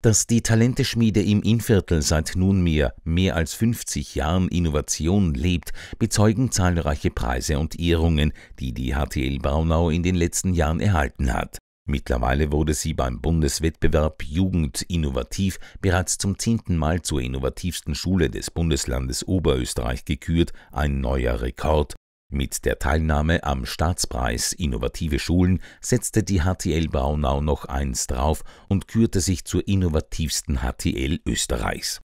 Dass die Talenteschmiede im Innviertel seit nunmehr mehr als 50 Jahren Innovation lebt, bezeugen zahlreiche Preise und Ehrungen, die die HTL Braunau in den letzten Jahren erhalten hat. Mittlerweile wurde sie beim Bundeswettbewerb Jugend Innovativ bereits zum zehnten Mal zur innovativsten Schule des Bundeslandes Oberösterreich gekürt, ein neuer Rekord. Mit der Teilnahme am Staatspreis Innovative Schulen setzte die HTL Braunau noch eins drauf und kürte sich zur innovativsten HTL Österreichs